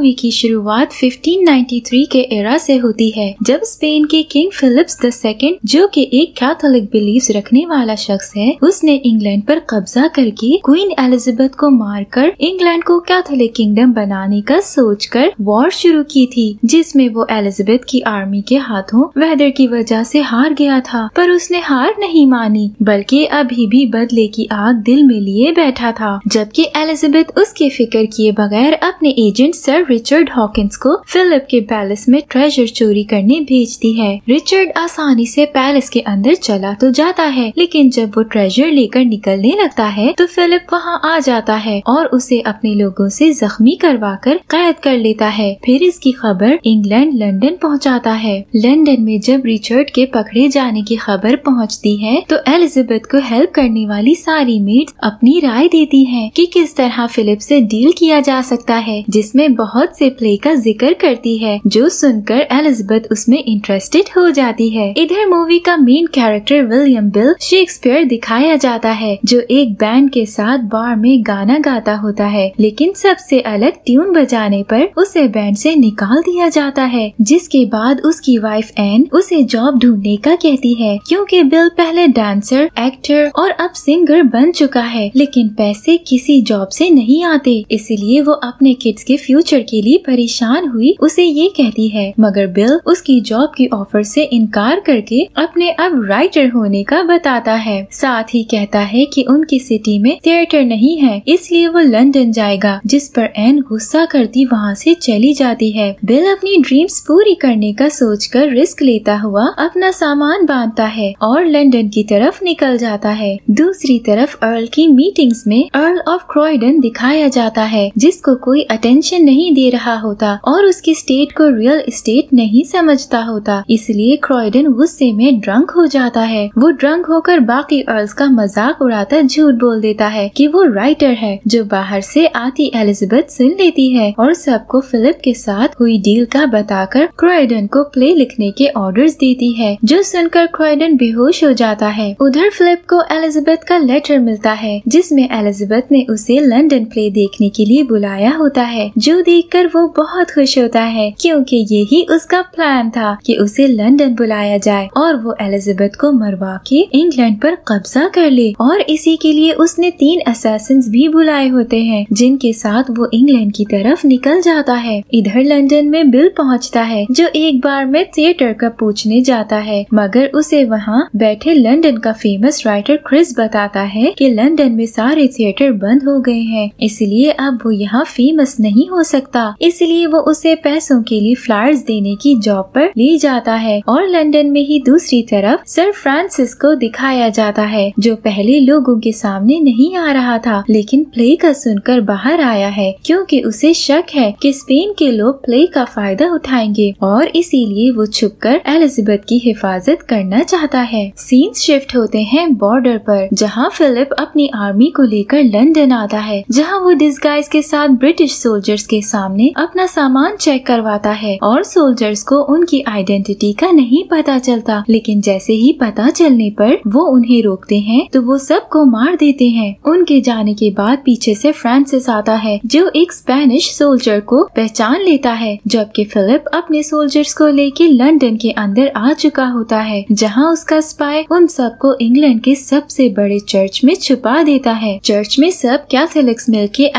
movie की शुरुआत 1593 के एरा से होती है जब स्पेन के किंग फिलिप्स द सेकेंड जो कि एक कैथोलिक बिलीव रखने वाला शख्स है उसने इंग्लैंड पर कब्जा करके क्वीन एलिजाबेथ को मारकर इंग्लैंड को कैथोलिक किंगडम बनाने का सोचकर वॉर शुरू की थी जिसमें वो एलिजाबेथ की आर्मी के हाथों वेदर की वजह ऐसी हार गया था पर उसने हार नहीं मानी बल्कि अभी भी बदले की आग दिल में लिए बैठा था जबकि एलिजाबेथ उसके फिक्र किए बगैर अपने एजेंट सर रिचर्ड हॉकिंस को फिलिप के पैलेस में ट्रेजर चोरी करने भेजती है रिचर्ड आसानी से पैलेस के अंदर चला तो जाता है लेकिन जब वो ट्रेजर लेकर निकलने लगता है तो फिलिप वहाँ आ जाता है और उसे अपने लोगों से जख्मी करवा कर कैद कर लेता है फिर इसकी खबर इंग्लैंड लंदन पहुँचाता है लंदन में जब रिचर्ड के पकड़े जाने की खबर पहुँचती है तो एलिजाबेथ को हेल्प करने वाली सारी मेड अपनी राय देती है कि किस तरह फिलिप से डील किया जा सकता है जिसमें बहुत बहुत से प्ले का जिक्र करती है जो सुनकर एलिजबेथ उसमें इंटरेस्टेड हो जाती है इधर मूवी का main character William Bill Shakespeare दिखाया जाता है जो एक बैंड के साथ बार में गाना गाता होता है लेकिन सबसे अलग ट्यून बजाने पर उसे बैंड से निकाल दिया जाता है जिसके बाद उसकी वाइफ एन उसे जॉब ढूंढने का कहती है क्योंकि बिल पहले डांसर एक्टर और अब सिंगर बन चुका है लेकिन पैसे किसी जॉब से नहीं आते इसीलिए वो अपने किड्स के फ्यूचर के लिए परेशान हुई उसे ये कहती है मगर बिल उसकी जॉब की ऑफर से इनकार करके अपने अब राइटर होने का बताता है साथ ही कहता है कि उनकी सिटी में थिएटर नहीं है इसलिए वो लंदन जाएगा जिस पर एन गुस्सा करती वहाँ से चली जाती है बिल अपनी ड्रीम्स पूरी करने का सोचकर रिस्क लेता हुआ अपना सामान बांधता है और लंदन की तरफ निकल जाता है दूसरी तरफ अर्ल की मीटिंग्स में अर्ल ऑफ क्रॉयडन दिखाया जाता है जिसको कोई अटेंशन नहीं दे रहा होता और उसकी स्टेट को रियल स्टेट नहीं समझता होता इसलिए क्रॉयडन गुस्से में ड्रंक हो जाता है वो ड्रंक होकर बाकी अर्ल्स का मजाक उड़ाता झूठ बोल देता है कि वो राइटर है जो बाहर से आती एलिजाबेथ सुन लेती है और सबको फिलिप के साथ हुई डील का बताकर क्रॉयडन को प्ले लिखने के ऑर्डर्स देती है जो सुनकर क्रॉयडन बेहोश हो जाता है उधर फिलिप को एलिजाबेथ का लेटर मिलता है जिसमे एलिजाबेथ ने उसे लंदन प्ले देखने के लिए बुलाया होता है जो देख देखकर वो बहुत खुश होता है क्योंकि यही उसका प्लान था कि उसे लंदन बुलाया जाए और वो एलिजाबेथ को मरवा के इंग्लैंड पर कब्जा कर ले और इसी के लिए उसने तीन असासिन भी बुलाए होते हैं जिनके साथ वो इंग्लैंड की तरफ निकल जाता है इधर लंदन में बिल पहुंचता है जो एक बार में थिएटर का पूछने जाता है मगर उसे वहाँ बैठे लंदन का फेमस राइटर क्रिस बताता है कि लंदन में सारे थिएटर बंद हो गए हैं इसलिए अब वो यहाँ फेमस नहीं हो सकते सकता इसलिए वो उसे पैसों के लिए फ्लावर्स देने की जॉब पर ले जाता है और लंदन में ही दूसरी तरफ सर फ्रांसिस को दिखाया जाता है जो पहले लोगों के सामने नहीं आ रहा था लेकिन प्ले का सुनकर बाहर आया है क्योंकि उसे शक है कि स्पेन के लोग प्ले का फायदा उठाएंगे और इसीलिए वो छुपकर एलिजाबेथ की हिफाजत करना चाहता है सीन्स शिफ्ट होते हैं बॉर्डर पर जहां फिलिप अपनी आर्मी को लेकर लंदन आता है जहां वो डिस्गाइज के साथ ब्रिटिश सोल्जर्स के साथ सामने अपना सामान चेक करवाता है और सोल्जर्स को उनकी आइडेंटिटी का नहीं पता चलता लेकिन जैसे ही पता चलने पर वो उन्हें रोकते हैं तो वो सबको मार देते हैं उनके जाने के बाद पीछे से फ्रांसिस आता है जो एक स्पेनिश सोल्जर को पहचान लेता है जबकि फिलिप अपने सोल्जर्स को लेके लंदन के अंदर आ चुका होता है जहाँ उसका स्पाई उन सबको इंग्लैंड के सबसे बड़े चर्च में छुपा देता है चर्च में सब कैथोलिक्स मिल के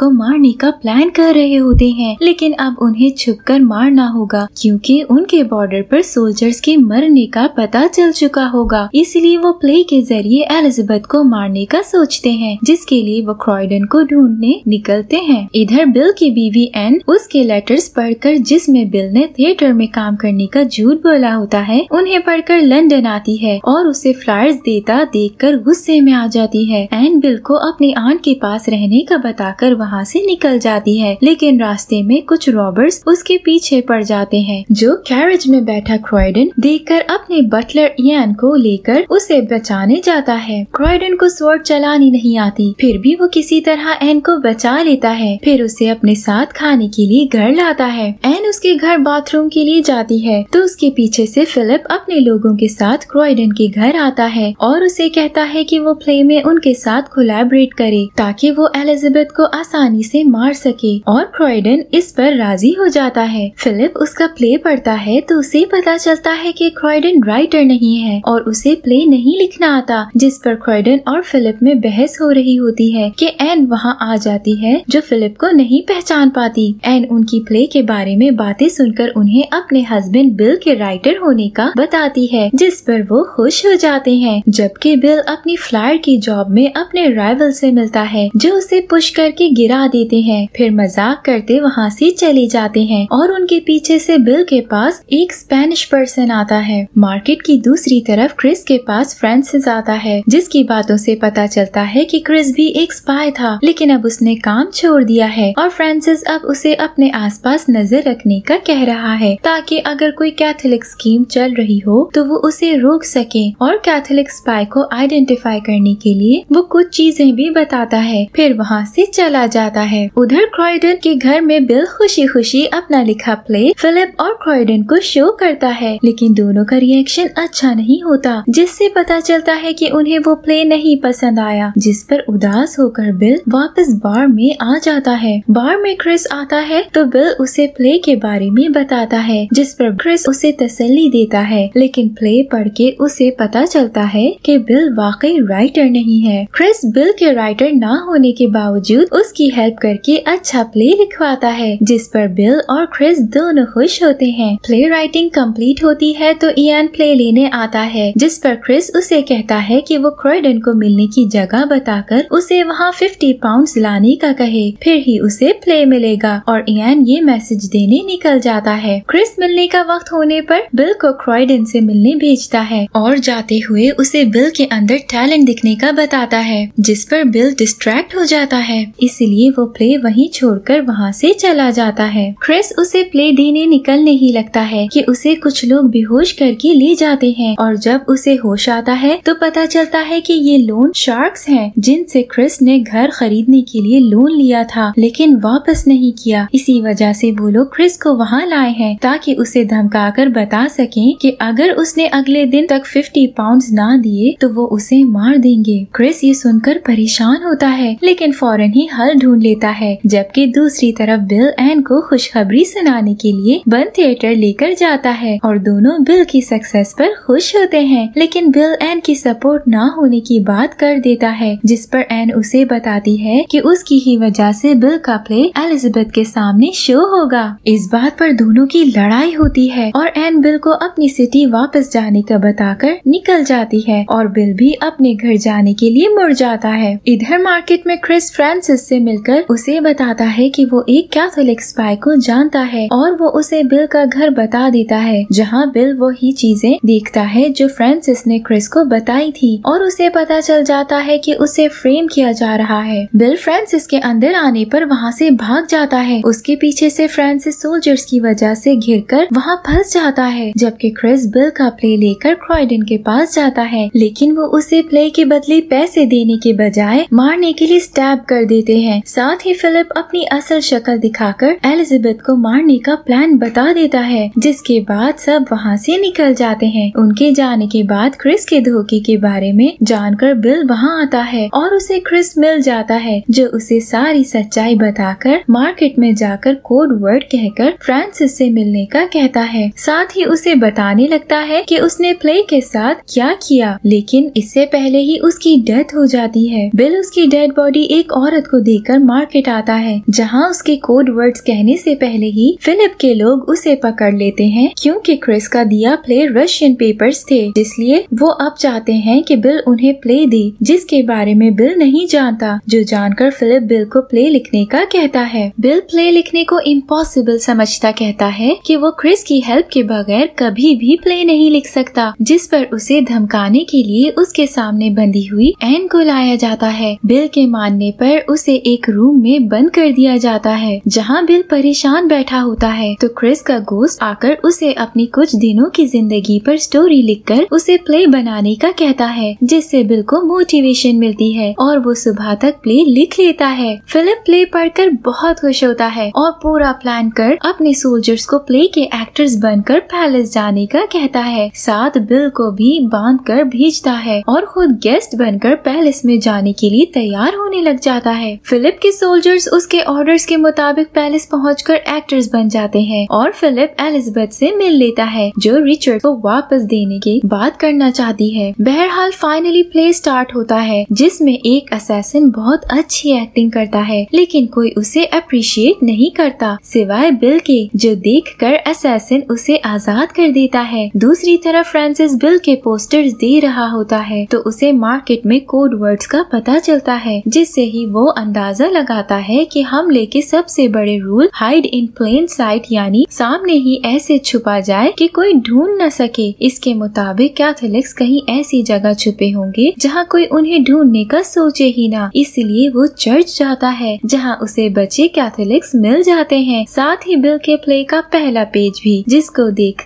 को मारने का प्लान कर रहे रहे होते हैं लेकिन अब उन्हें छुपकर मारना होगा क्योंकि उनके बॉर्डर पर सोल्जर्स के मरने का पता चल चुका होगा इसलिए वो प्ले के जरिए एलिजाबेथ को मारने का सोचते हैं जिसके लिए वो क्रॉयडन को ढूंढने निकलते हैं इधर बिल की बीवी एन उसके लेटर्स पढ़कर जिसमें बिल ने थिएटर में काम करने का झूठ बोला होता है उन्हें पढ़कर लंदन आती है और उसे फ्लायर्स देता देखकर गुस्से में आ जाती है एन बिल को अपनी आंट के पास रहने का बताकर वहाँ से निकल जाती है लेकिन लेकिन रास्ते में कुछ रॉबर्स उसके पीछे पड़ जाते हैं जो कैरेज में बैठा क्रॉयडन देखकर अपने बटलर यान को लेकर उसे बचाने जाता है क्रॉयडन को स्वर्ड चलानी नहीं आती फिर भी वो किसी तरह एन को बचा लेता है फिर उसे अपने साथ खाने के लिए घर लाता है एन उसके घर बाथरूम के लिए जाती है तो उसके पीछे से फिलिप अपने लोगों के साथ क्रॉयडन के घर आता है और उसे कहता है कि वो प्ले में उनके साथ कोलैबोरेट करे ताकि वो एलिजाबेथ को आसानी से मार सके और अब क्रॉयडन इस पर राजी हो जाता है फिलिप उसका प्ले पढ़ता है तो उसे पता चलता है कि क्रॉयडन राइटर नहीं है और उसे प्ले नहीं लिखना आता जिस पर क्रॉयडन और फिलिप में बहस हो रही होती है कि एन वहाँ आ जाती है जो फिलिप को नहीं पहचान पाती एन उनकी प्ले के बारे में बातें सुनकर उन्हें अपने हस्बैंड बिल के राइटर होने का बताती है जिस पर वो खुश हो जाते हैं जबकि बिल अपनी फ्लायर की जॉब में अपने राइवल से मिलता है जो उसे पुश करके गिरा देते हैं फिर मजाक मजाक करते वहाँ से चले जाते हैं और उनके पीछे से बिल के पास एक स्पेनिश पर्सन आता है मार्केट की दूसरी तरफ क्रिस के पास फ्रांसिस आता है जिसकी बातों से पता चलता है कि क्रिस भी एक स्पाई था लेकिन अब उसने काम छोड़ दिया है और फ्रांसिस अब उसे अपने आस नजर रखने का कह रहा है ताकि अगर कोई कैथोलिक स्कीम चल रही हो तो वो उसे रोक सके और कैथोलिक स्पाई को आइडेंटिफाई करने के लिए वो कुछ चीजें भी बताता है फिर वहाँ से चला जाता है उधर क्रॉइडन के के घर में बिल खुशी खुशी अपना लिखा प्ले फिलिप और क्रॉयडन को शो करता है लेकिन दोनों का रिएक्शन अच्छा नहीं होता जिससे पता चलता है कि उन्हें वो प्ले नहीं पसंद आया जिस पर उदास होकर बिल वापस बार में आ जाता है बार में क्रिस आता है तो बिल उसे प्ले के बारे में बताता है जिस पर क्रिस उसे तसली देता है लेकिन प्ले पढ़ के उसे पता चलता है की बिल वाकई राइटर नहीं है क्रिस बिल के राइटर ना होने के बावजूद उसकी हेल्प करके अच्छा प्ले भी लिखवाता है जिस पर बिल और क्रिस दोनों खुश होते हैं प्ले राइटिंग कम्प्लीट होती है तो इयान प्ले लेने आता है जिस पर क्रिस उसे कहता है कि वो क्रॉयडन को मिलने की जगह बताकर उसे वहाँ फिफ्टी पाउंड लाने का कहे फिर ही उसे प्ले मिलेगा और इयान ये मैसेज देने निकल जाता है क्रिस मिलने का वक्त होने पर बिल को क्रॉयडन से मिलने भेजता है और जाते हुए उसे बिल के अंदर टैलेंट दिखने का बताता है जिस पर बिल डिस्ट्रैक्ट हो जाता है इसलिए वो प्ले वहीं छोड़कर कर वहाँ से चला जाता है क्रिस उसे प्ले देने निकलने ही लगता है कि उसे कुछ लोग बेहोश करके ले जाते हैं और जब उसे होश आता है तो पता चलता है कि ये लोन शार्क्स हैं जिनसे क्रिस ने घर खरीदने के लिए लोन लिया था लेकिन वापस नहीं किया इसी वजह से वो लोग क्रिस को वहाँ लाए हैं ताकि उसे धमका कर बता सके कि अगर उसने अगले दिन तक 50 पाउंड ना दिए तो वो उसे मार देंगे क्रिस ये सुनकर परेशान होता है लेकिन फौरन ही हल ढूंढ लेता है जबकि दूसरे दूसरी तरफ बिल एन को खुशखबरी सुनाने के लिए बन थिएटर लेकर जाता है और दोनों बिल की सक्सेस पर खुश होते हैं लेकिन बिल एन की सपोर्ट ना होने की बात कर देता है जिस पर एन उसे बताती है कि उसकी ही वजह से बिल का प्ले एलिजाबेथ के सामने शो होगा इस बात पर दोनों की लड़ाई होती है और एन बिल को अपनी सिटी वापस जाने का बताकर निकल जाती है और बिल भी अपने घर जाने के लिए मुड़ जाता है इधर मार्केट में क्रिस फ्रांसिस से मिलकर उसे बताता है कि कि वो एक कैथोलिक स्पाई को जानता है और वो उसे बिल का घर बता देता है जहाँ बिल वो ही चीजें देखता है जो फ्रांसिस ने क्रिस को बताई थी और उसे पता चल जाता है कि उसे फ्रेम किया जा रहा है बिल फ्रांसिस के अंदर आने पर वहाँ से भाग जाता है उसके पीछे से फ्रांसिस सोल्जर्स की वजह से कर वहाँ फंस जाता है जबकि क्रिस बिल का प्ले लेकर क्रॉइडन के पास जाता है लेकिन वो उसे प्ले के बदले पैसे देने के बजाय मारने के लिए स्टैब कर देते हैं साथ ही फिलिप अपनी असल असल शक्ल दिखाकर एलिजाबेथ को मारने का प्लान बता देता है जिसके बाद सब वहाँ से निकल जाते हैं उनके जाने के बाद क्रिस के धोखे के बारे में जानकर बिल वहाँ आता है और उसे क्रिस मिल जाता है जो उसे सारी सच्चाई बताकर मार्केट में जाकर कोड वर्ड कहकर फ्रांसिस से मिलने का कहता है साथ ही उसे बताने लगता है कि उसने प्ले के साथ क्या किया लेकिन इससे पहले ही उसकी डेथ हो जाती है बिल उसकी डेड बॉडी एक औरत को देकर मार्केट आता है जहाँ यहाँ उसके कोड वर्ड्स कहने से पहले ही फिलिप के लोग उसे पकड़ लेते हैं क्योंकि क्रिस का दिया प्ले रशियन पेपर्स थे इसलिए वो अब चाहते हैं कि बिल उन्हें प्ले दे जिसके बारे में बिल नहीं जानता जो जानकर फिलिप बिल को प्ले लिखने का कहता है बिल प्ले लिखने को इम्पॉसिबल समझता कहता है की वो क्रिस की हेल्प के बगैर कभी भी प्ले नहीं लिख सकता जिस पर उसे धमकाने के लिए उसके सामने बंधी हुई एन को लाया जाता है बिल के मानने पर उसे एक रूम में बंद कर दिया जाता जाता है जहाँ बिल परेशान बैठा होता है तो क्रिस का गोस्ट आकर उसे अपनी कुछ दिनों की जिंदगी पर स्टोरी लिखकर उसे प्ले बनाने का कहता है जिससे बिल को मोटिवेशन मिलती है और वो सुबह तक प्ले लिख लेता है फिलिप प्ले पढ़कर बहुत खुश होता है और पूरा प्लान कर अपने सोल्जर्स को प्ले के एक्टर्स बनकर पैलेस जाने का कहता है साथ बिल को भी बांध कर भेजता है और खुद गेस्ट बनकर पैलेस में जाने के लिए तैयार होने लग जाता है फिलिप के सोल्जर्स उसके ऑर्डर रिपोर्ट्स के मुताबिक पैलेस पहुंचकर एक्टर्स बन जाते हैं और फिलिप एलिजबेथ से मिल लेता है जो रिचर्ड को वापस देने की बात करना चाहती है बहरहाल फाइनली प्ले स्टार्ट होता है जिसमें एक असैसिन बहुत अच्छी एक्टिंग करता है लेकिन कोई उसे अप्रिशिएट नहीं करता सिवाय बिल के जो देख कर असैसिन उसे आजाद कर देता है दूसरी तरफ फ्रांसिस बिल के पोस्टर्स दे रहा होता है तो उसे मार्केट में कोड वर्ड्स का पता चलता है जिससे ही वो अंदाजा लगाता है कि हमले के सबसे बड़े rule hide in plain sight यानी सामने ही ऐसे छुपा जाए कि कोई ढूंढ न सके इसके मुताबिक कैथोलिक्स कहीं ऐसी जगह छुपे होंगे जहाँ कोई उन्हें ढूंढने का सोचे ही ना इसलिए वो चर्च जाता है जहाँ उसे बच्चे कैथोलिक्स मिल जाते हैं साथ ही बिल के प्ले का पहला पेज भी जिसको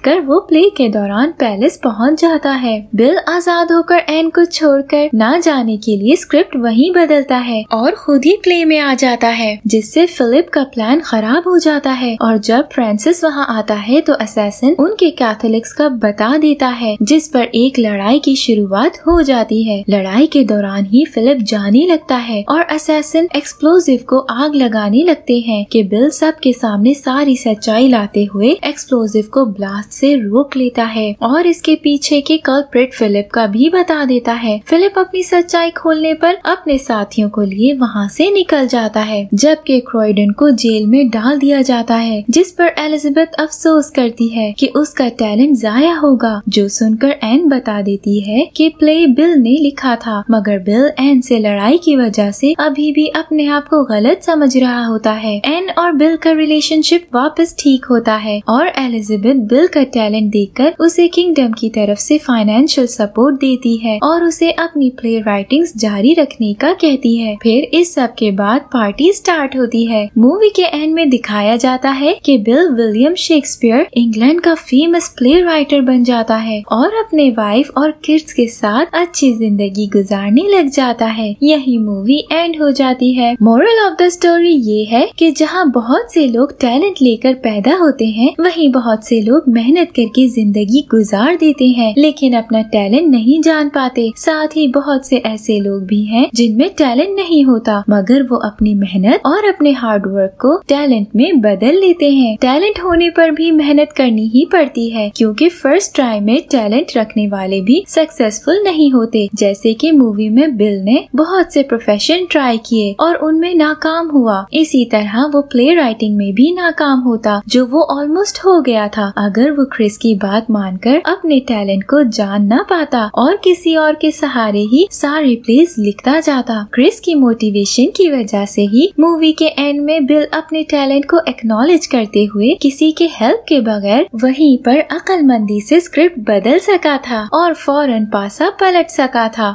कर वो प्ले के दौरान पैलेस पहुँच जाता है बिल आजाद होकर एन को छोड़कर ना जाने के लिए स्क्रिप्ट वहीं बदलता है और खुद ही प्ले में आ जाता है जिससे फिर फिलिप का प्लान खराब हो जाता है और जब फ्रांसिस वहाँ आता है तो असैसिन उनके कैथोलिक्स का बता देता है जिस पर एक लड़ाई की शुरुआत हो जाती है लड़ाई के दौरान ही फिलिप जाने लगता है और असैसिन एक्सप्लोजिव को आग लगाने लगते हैं कि बिल सब के सामने सारी सच्चाई लाते हुए एक्सप्लोजिव को ब्लास्ट से रोक लेता है और इसके पीछे के कल्प्रिट फिलिप का भी बता देता है फिलिप अपनी सच्चाई खोलने पर अपने साथियों को लिए वहाँ से निकल जाता है जबकि क्रोइडन को जेल में डाल दिया जाता है जिस पर एलिजाबेथ अफसोस करती है कि उसका टैलेंट जाया होगा जो सुनकर एन बता देती है कि प्ले बिल ने लिखा था मगर बिल एन से लड़ाई की वजह से अभी भी अपने आप को गलत समझ रहा होता है एन और बिल का रिलेशनशिप वापस ठीक होता है और एलिजाबेथ बिल का टैलेंट देखकर उसे किंगडम की तरफ से फाइनेंशियल सपोर्ट देती है और उसे अपनी प्ले राइटिंग जारी रखने का कहती है फिर इस सब के बाद पार्टी स्टार्ट होती होती है मूवी के एंड में दिखाया जाता है कि बिल विलियम शेक्सपियर इंग्लैंड का फेमस प्ले राइटर बन जाता है और अपने वाइफ और किड्स के साथ अच्छी जिंदगी गुजारने लग जाता है यही मूवी एंड हो जाती है मोरल ऑफ द स्टोरी ये है कि जहाँ बहुत से लोग टैलेंट लेकर पैदा होते हैं वहीं बहुत से लोग मेहनत करके जिंदगी गुजार देते हैं लेकिन अपना टैलेंट नहीं जान पाते साथ ही बहुत से ऐसे लोग भी हैं जिनमें टैलेंट नहीं होता मगर वो अपनी मेहनत और अपने हार्ड वर्क को टैलेंट में बदल लेते हैं टैलेंट होने पर भी मेहनत करनी ही पड़ती है क्योंकि फर्स्ट ट्राई में टैलेंट रखने वाले भी सक्सेसफुल नहीं होते जैसे कि मूवी में बिल ने बहुत से प्रोफेशन ट्राई किए और उनमें नाकाम हुआ इसी तरह वो प्ले राइटिंग में भी नाकाम होता जो वो ऑलमोस्ट हो गया था अगर वो क्रिस की बात मानकर अपने टैलेंट को जान ना पाता और किसी और के सहारे ही सारे प्लेस लिखता जाता क्रिस की मोटिवेशन की वजह से ही मूवी के एंड में बिल अपने टैलेंट को एक्नोलेज करते हुए किसी के हेल्प के बगैर वहीं पर अकलमंदी से स्क्रिप्ट बदल सका था और फौरन पासा पलट सका था